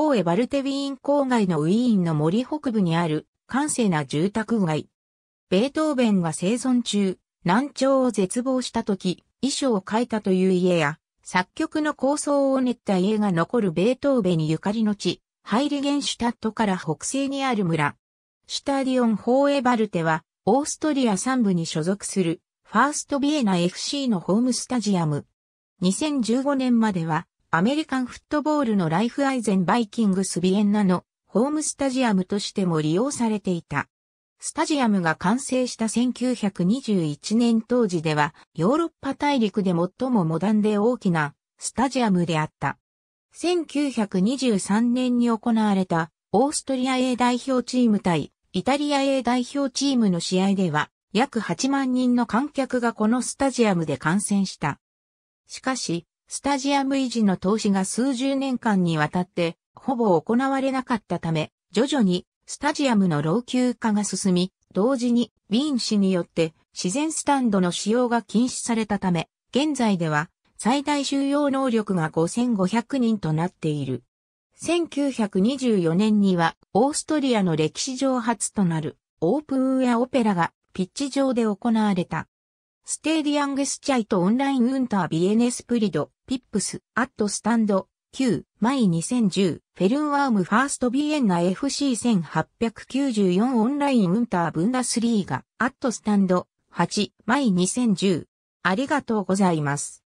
ホーエ・バルテウィーン郊外のウィーンの森北部にある、閑静な住宅街。ベートーベンが生存中、難聴を絶望した時、衣装を書いたという家や、作曲の構想を練った家が残るベートーベンゆかりの地、ハイリゲンシュタットから北西にある村。シュタディオン・ホーエ・バルテは、オーストリア3部に所属する、ファーストビエナ FC のホームスタジアム。2015年までは、アメリカンフットボールのライフアイゼンバイキングスビエンナのホームスタジアムとしても利用されていた。スタジアムが完成した1921年当時ではヨーロッパ大陸で最もモダンで大きなスタジアムであった。1923年に行われたオーストリア A 代表チーム対イタリア A 代表チームの試合では約8万人の観客がこのスタジアムで観戦した。しかしスタジアム維持の投資が数十年間にわたってほぼ行われなかったため、徐々にスタジアムの老朽化が進み、同時にウィーン市によって自然スタンドの使用が禁止されたため、現在では最大収容能力が5500人となっている。1924年にはオーストリアの歴史上初となるオープンウェアオペラがピッチ上で行われた。ステーディアングスチャイとオンラインウンタービエネスプリド、ピップス、アットスタンド、9、マイ2010、フェルンワームファーストビエンナ FC1894 オンラインウンターブンダスリーガ、アットスタンド、8、マイ2010。ありがとうございます。